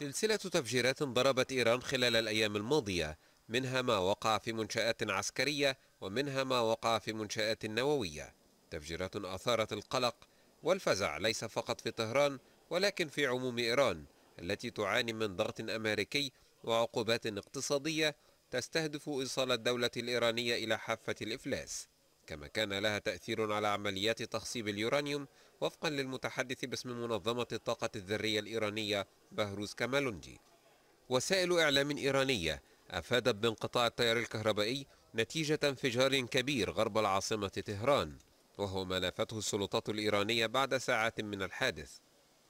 سلسلة تفجيرات ضربت إيران خلال الأيام الماضية منها ما وقع في منشآت عسكرية ومنها ما وقع في منشآت نووية تفجيرات أثارت القلق والفزع ليس فقط في طهران ولكن في عموم إيران التي تعاني من ضغط أمريكي وعقوبات اقتصادية تستهدف إيصال الدولة الإيرانية إلى حافة الإفلاس كما كان لها تأثير على عمليات تخصيب اليورانيوم وفقا للمتحدث باسم منظمة الطاقة الذرية الإيرانية بهروز كامالونجي وسائل إعلام إيرانية أفادت بانقطاع التيار الكهربائي نتيجة انفجار كبير غرب العاصمة طهران وهو ما نافته السلطات الإيرانية بعد ساعات من الحادث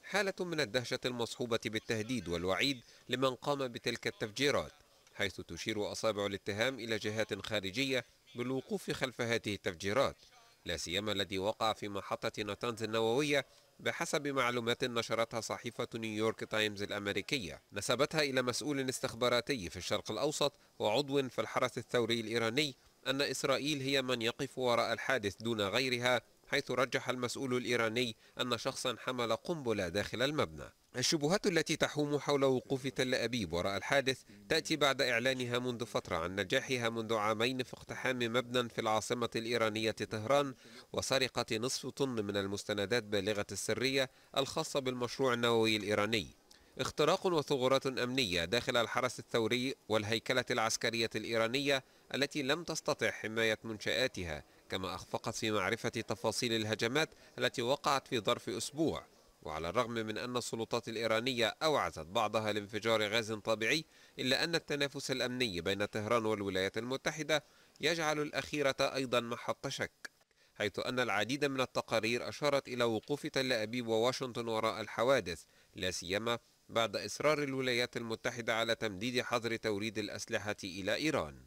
حالة من الدهشة المصحوبة بالتهديد والوعيد لمن قام بتلك التفجيرات حيث تشير أصابع الاتهام إلى جهات خارجية بالوقوف خلف هذه التفجيرات لا سيما الذي وقع في محطة نتنز النووية بحسب معلومات نشرتها صحيفة نيويورك تايمز الأمريكية نسبتها إلى مسؤول استخباراتي في الشرق الأوسط وعضو في الحرس الثوري الإيراني أن إسرائيل هي من يقف وراء الحادث دون غيرها حيث رجح المسؤول الإيراني أن شخصا حمل قنبلة داخل المبنى الشبهات التي تحوم حول وقوف تل أبيب وراء الحادث تأتي بعد إعلانها منذ فترة عن نجاحها منذ عامين في اقتحام مبنى في العاصمة الإيرانية طهران وسرقة نصف طن من المستندات بالغة السرية الخاصة بالمشروع النووي الإيراني اختراق وثغرات أمنية داخل الحرس الثوري والهيكلة العسكرية الإيرانية التي لم تستطع حماية منشآتها كما أخفقت في معرفة تفاصيل الهجمات التي وقعت في ظرف أسبوع وعلى الرغم من أن السلطات الإيرانية أوعزت بعضها لانفجار غاز طبيعي إلا أن التنافس الأمني بين طهران والولايات المتحدة يجعل الأخيرة أيضا محط شك حيث أن العديد من التقارير أشارت إلى وقوف تل أبيب وواشنطن وراء الحوادث لا سيما بعد إصرار الولايات المتحدة على تمديد حظر توريد الأسلحة إلى إيران